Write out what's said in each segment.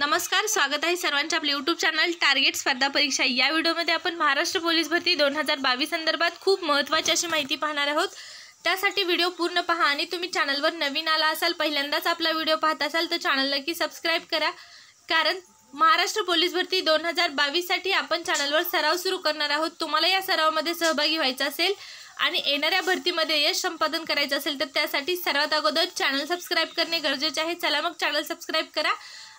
नमस्कार स्वागत आहे सर्वांच्या आपल्या यूट्यूब चॅनल टार्गेट स्पर्धा परीक्षा या व्हिडिओमध्ये आपण महाराष्ट्र पोलीस भरती दोन हजार बावीस संदर्भात खूप महत्त्वाची अशी माहिती पाहणार आहोत त्यासाठी व्हिडिओ पूर्ण पहा आणि तुम्ही चॅनलवर नवीन आला असाल पहिल्यांदाच आपला व्हिडिओ पाहत असाल तर चॅनल की सबस्क्राईब करा कारण महाराष्ट्र पोलीस भरती दोन हजार बावीससाठी आपण चॅनलवर सराव सुरू करणार आहोत तुम्हाला या सरावामध्ये सहभागी व्हायचा असेल आणि येणाऱ्या भरतीमध्ये यश संपादन करायचं असेल तर त्यासाठी सर्वात अगोदर चॅनल सबस्क्राईब करणे गरजेचे आहे चला मग चॅनल सबस्क्राईब करा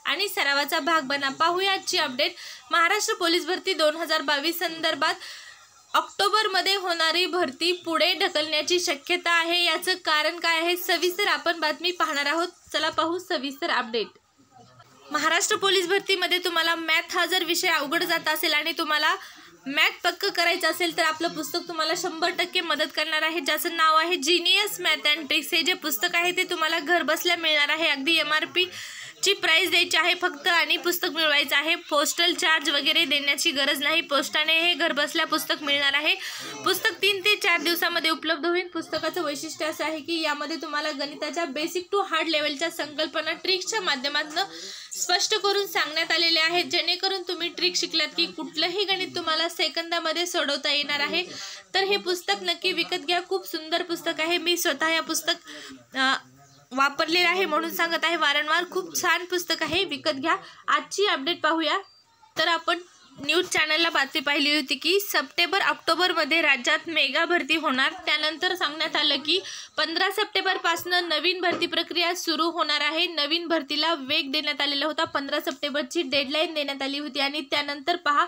आणि सरावाचा भाग बना पाहूयाची अपडेट महाराष्ट्र पोलीस भरती दोन हजार बावीस संदर्भात ऑक्टोबरमध्ये होणारी भरती पुढे ढकलण्याची शक्यता आहे याचं कारण काय आहे सविस्तर आपण बातमी पाहणार आहोत चला पाहू सविस्तर अपडेट महाराष्ट्र पोलीस भरतीमध्ये तुम्हाला मॅथ हा जर विषय अवघड जात असेल आणि तुम्हाला मॅथ पक्क करायचं असेल तर आपलं पुस्तक तुम्हाला शंभर टक्के मदत करणार आहे ज्याचं नाव आहे जिनियस मॅथ अँड ट्रिक्स हे जे पुस्तक आहे ते तुम्हाला घरबसल्या मिळणार आहे अगदी एम आर पी ची प्राइस द्यायची आहे फक्त आणि पुस्तक मिळवायचं आहे पोस्टल चार्ज वगैरे देण्याची गरज नाही पोस्टाने हे घरबसल्या पुस्तक मिळणार आहे पुस्तक तीन ते चार दिवसामध्ये उपलब्ध होईल पुस्तकाचं वैशिष्ट्य असं आहे की यामध्ये तुम्हाला गणिताच्या बेसिक टू हार्ड लेवलच्या संकल्पना ट्रिक्सच्या माध्यमातून स्पष्ट करून सांगण्यात आलेले आहे जेणेकरून तुम्ही ट्रिक शिकलात की कुठलंही गणित तुम्हाला सेकंदामध्ये सोडवता येणार आहे तर हे पुस्तक नक्की विकत घ्या खूप सुंदर पुस्तक आहे मी स्वतः या पुस्तक वापरलेलं आहे म्हणून सांगत आहे वारंवार खूप छान पुस्तक आहे विकत घ्या आजची अपडेट पाहूया तर आपण न्यूज चॅनलला बातमी पाहिली होती की सप्टेंबर ऑक्टोबरमध्ये राज्यात मेगा भरती होणार त्यानंतर सांगण्यात आलं की पंधरा सप्टेंबरपासनं नवीन भरती प्रक्रिया सुरू होणार आहे नवीन भरतीला वेग देण्यात आलेला होता पंधरा सप्टेंबरची डेडलाईन देण्यात आली होती आणि त्यानंतर पहा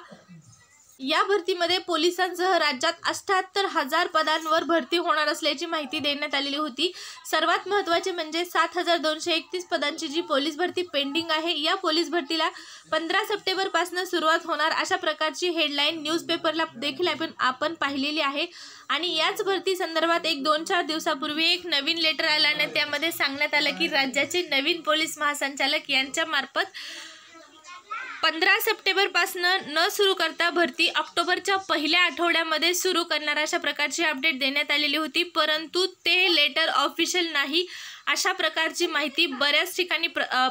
या भरतीमध्ये पोलिसांसह राज्यात अष्ट्याहत्तर हजार पदांवर भरती होणार असल्याची माहिती देण्यात आलेली होती सर्वात महत्त्वाचे म्हणजे सात हजार दोनशे एकतीस पदांची जी पोलीस भरती पेंडिंग आहे या पोलीस भरतीला पंधरा सप्टेंबरपासून सुरुवात होणार अशा प्रकारची हेडलाईन न्यूजपेपरला देखील आपण आपण पाहिलेली आहे आणि याच भरती संदर्भात एक दोन चार दिवसापूर्वी एक नवीन लेटर आणि त्यामध्ये सांगण्यात आलं की राज्याचे नवीन पोलीस महासंचालक यांच्यामार्फत पंधरा सप्टेंबरपासनं न सुरू करता भरती ऑक्टोबरच्या पहिल्या आठवड्यामध्ये सुरू करणार अशा प्रकारची अपडेट देण्यात आलेली होती परंतु ते लेटर ऑफिशियल नाही अशा प्रकारची माहिती बऱ्याच ठिकाणी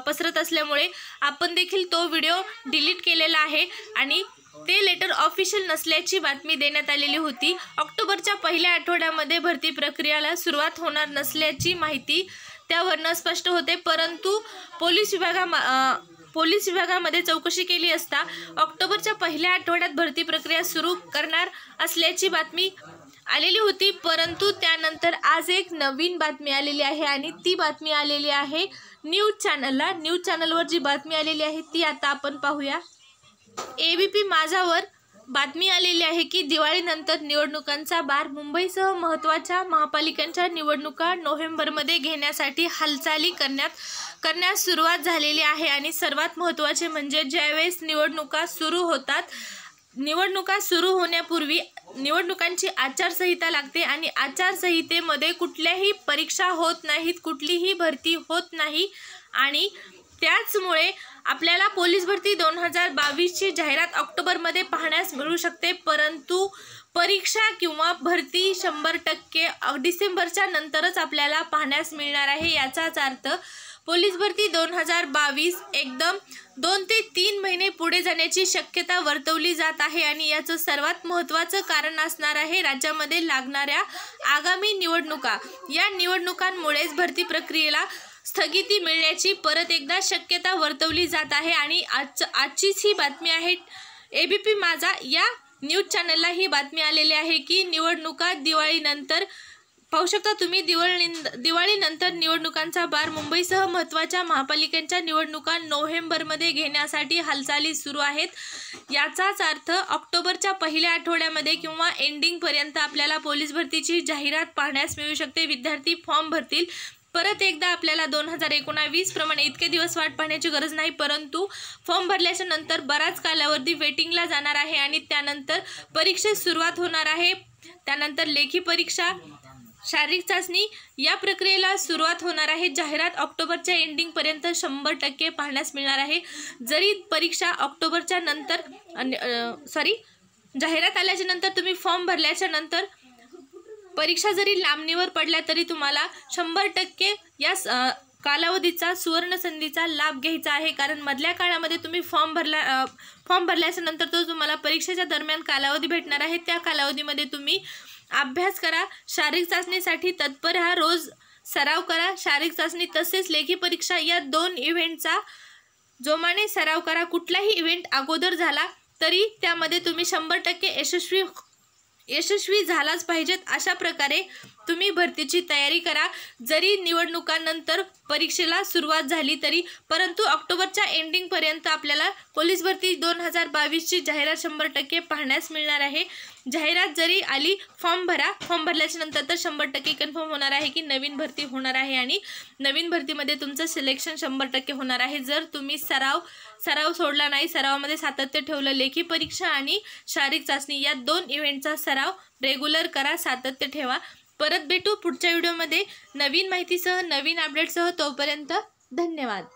पसरत असल्यामुळे आपण देखील तो व्हिडिओ डिलीट केलेला आहे आणि ते लेटर ऑफिशियल नसल्याची बातमी देण्यात आलेली होती ऑक्टोबरच्या पहिल्या आठवड्यामध्ये भरती प्रक्रियाला सुरुवात होणार नसल्याची माहिती त्यावरनं स्पष्ट होते परंतु पोलीस विभागा पोलीस विभागामध्ये चौकशी केली असता ऑक्टोबरच्या पहिल्या आठवड्यात भरती प्रक्रिया सुरू करणार असल्याची बातमी आलेली होती परंतु त्यानंतर आज एक नवीन बातमी आलेली आहे आणि ती बातमी आलेली आहे न्यूज चॅनलला न्यूज चॅनलवर जी बातमी आलेली आहे ती आता आपण पाहूया ए बी पी माझावर बातमी आलेली आहे की दिवाळीनंतर निवडणुकांचा बार मुंबईसह महत्त्वाच्या महापालिकांच्या निवडणुका नोव्हेंबरमध्ये घेण्यासाठी हालचाली करण्यात करण्यास सुरुवात झालेली आहे आणि सर्वात महत्त्वाचे म्हणजे ज्यावेळेस निवडणुका सुरू होतात निवडणुका सुरू होण्यापूर्वी निवडणुकांची आचारसंहिता लागते आणि आचारसंहितेमध्ये कुठल्याही परीक्षा होत नाहीत कुठलीही भरती होत नाही आणि त्याचमुळे आपल्याला पोलीस भरती दोन हजार बावीसची जाहिरात ऑक्टोबरमध्ये पाहण्यास मिळू शकते परंतु परीक्षा किंवा भरती शंभर टक्के डिसेंबरच्या नंतरच आपल्याला पाहण्यास मिळणार आहे याचाच अर्थ पोलीस भरती दोन हजार बावीस एकदम दोन ते तीन महिने पुढे जाण्याची शक्यता वर्तवली जात आहे आणि याचं सर्वात महत्त्वाचं कारण असणार आहे राज्यामध्ये लागणाऱ्या आगामी निवडणुका या निवडणुकांमुळेच भरती प्रक्रियेला स्थगिती मिळण्याची परत एकदा शक्यता वर्तवली जात आहे आणि आज आजचीच ही बातमी आहे ए बी पी माझा या न्यूज चॅनलला ही बातमी आलेली आहे की निवडणुका दिवाळीनंतर पाहू शकता तुम्ही दिवाळी दिवाळीनंतर निवडणुकांचा बार मुंबईसह महत्त्वाच्या महापालिकांच्या निवडणुका नोव्हेंबरमध्ये घेण्यासाठी हालचाली सुरू आहेत याचाच अर्थ ऑक्टोबरच्या पहिल्या आठवड्यामध्ये किंवा एंडिंगपर्यंत आपल्याला पोलीस भरतीची जाहिरात पाहण्यास मिळू शकते विद्यार्थी फॉर्म भरतील परत एकदा आपल्याला दोन हजार एकोणावीस प्रमाणे इतके दिवस वाट पाहण्याची गरज नाही परंतु फॉर्म भरल्याच्या नंतर बराच कालावधी वेटिंगला जाणार आहे आणि त्यानंतर परीक्षेस सुरुवात होणार आहे त्यानंतर लेखी परीक्षा शारीरिक चाचणी या प्रक्रियेला सुरुवात होणार आहे जाहिरात ऑक्टोबरच्या एंडिंगपर्यंत शंभर टक्के पाहण्यास मिळणार आहे जरी परीक्षा ऑक्टोबरच्या नंतर सॉरी जाहिरात आल्याच्या नंतर तुम्ही फॉर्म भरल्याच्या नंतर परीक्षा जरी लांबणीवर पडल्या तरी तुम्हाला शंभर टक्के या कालावधीचा सुवर्ण संधीचा लाभ घ्यायचा आहे कारण मधल्या काळामध्ये तुम्ही फॉर्म भरला फॉर्म भरल्याच्या नंतर तो तुम्हाला परीक्षेच्या दरम्यान कालावधी भेटणार आहे त्या कालावधीमध्ये तुम्ही अभ्यास करा शारीरिक चाचणीसाठी तत्पर हा रोज सराव करा शारीरिक चाचणी तसेच लेखी परीक्षा या दोन इव्हेंटचा जोमाने सराव करा कुठलाही इव्हेंट अगोदर झाला तरी त्यामध्ये तुम्ही शंभर टक्के यशस्वी यशस्वी झालाच पाहिजेत अशा प्रकारे तुम्ही भरतीची तयारी करा जरी निवडणुकांनंतर परीक्षेला सुरुवात झाली तरी परंतु ऑक्टोबरच्या एंडिंगपर्यंत आपल्याला पोलीस भरती दोन हजार बावीसची जाहिरात शंभर टक्के पाहण्यास मिळणार आहे जाहिरात जरी आली फॉर्म भरा फॉर्म भरल्याच्या नंतर तर शंभर टक्के कन्फर्म होणार आहे की नवीन भरती होणार आहे आणि नवीन भरतीमध्ये तुमचं सिलेक्शन शंभर टक्के होणार आहे जर तुम्ही सराव सराव सोडला नाही सरावामध्ये सातत्य ठेवलं लेखी परीक्षा आणि शारीरिक चाचणी या दोन इव्हेंटचा सराव रेग्युलर करा सातत्य ठेवा परत भेटू पुढच्या व्हिडिओमध्ये नवीन माहितीसह नवीन अपडेटसह तोपर्यंत धन्यवाद